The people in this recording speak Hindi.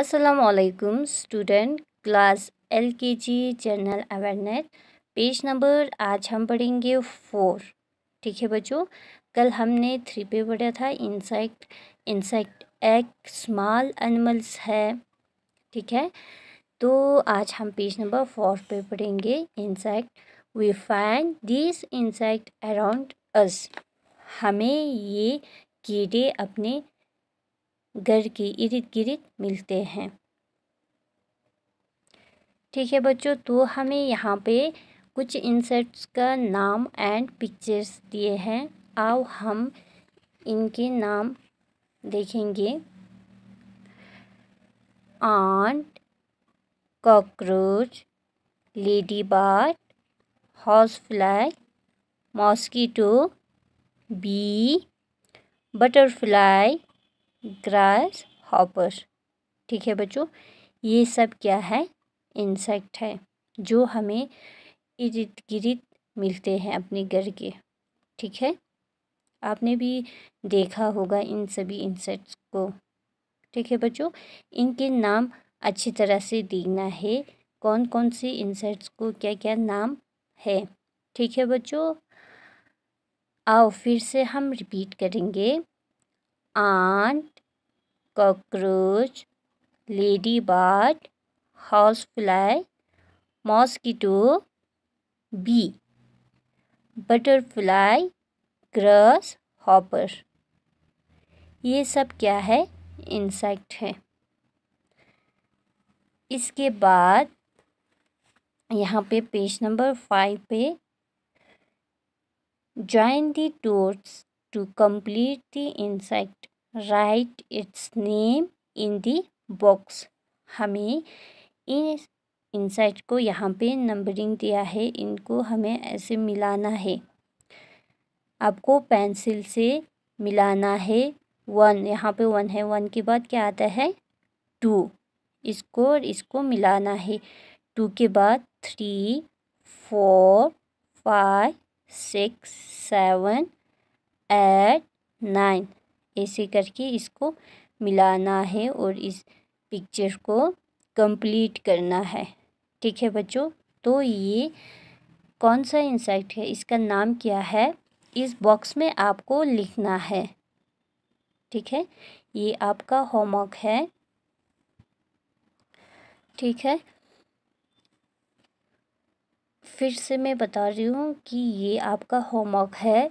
असलकुम student class L K G general awareness page number आज हम पढ़ेंगे फोर ठीक है बच्चों कल हमने थ्री पे पढ़ा था इंसेक्ट इंसेक्ट एक स्मॉल एनिमल्स है ठीक है तो आज हम पेज नंबर फोर पे पढ़ेंगे insect we find this insect around us हमें ये कीड़े अपने घर के इर्द गिर्द मिलते हैं ठीक है बच्चों तो हमें यहाँ पे कुछ इंसेक्ट्स का नाम एंड पिक्चर्स दिए हैं आओ हम इनके नाम देखेंगे ant cockroach ladybird horse fly bee butterfly grasshoppers ठीक है बच्चों ये सब क्या है इंसेक्ट है जो हमें इर्द गिर्द मिलते हैं अपने घर के ठीक है आपने भी देखा होगा इन सभी इंसेक्ट्स को ठीक है बच्चों इनके नाम अच्छी तरह से देखना है कौन कौन से इंसेक्ट्स को क्या क्या नाम है ठीक है बच्चों आओ फिर से हम रिपीट करेंगे ant cockroach ladybird house fly mosquito bee butterfly grasshopper ये सब क्या है इंसेक्ट है इसके बाद यहाँ पे पेज नंबर फाइव पे join the tours to complete the insect write its name in the box हमें इन इंसाइट को यहाँ पे नंबरिंग दिया है इनको हमें ऐसे मिलाना है आपको पेंसिल से मिलाना है वन यहाँ पे वन है वन के बाद क्या आता है टू इसको और इसको मिलाना है टू के बाद three four five six seven eight nine ऐसे करके इसको मिलाना है और इस पिक्चर को कंप्लीट करना है ठीक है बच्चों तो ये कौन सा इंसेक्ट है इसका नाम क्या है इस बॉक्स में आपको लिखना है ठीक है ये आपका होमवर्क है ठीक है फिर से मैं बता रही हूँ कि ये आपका होमवर्क है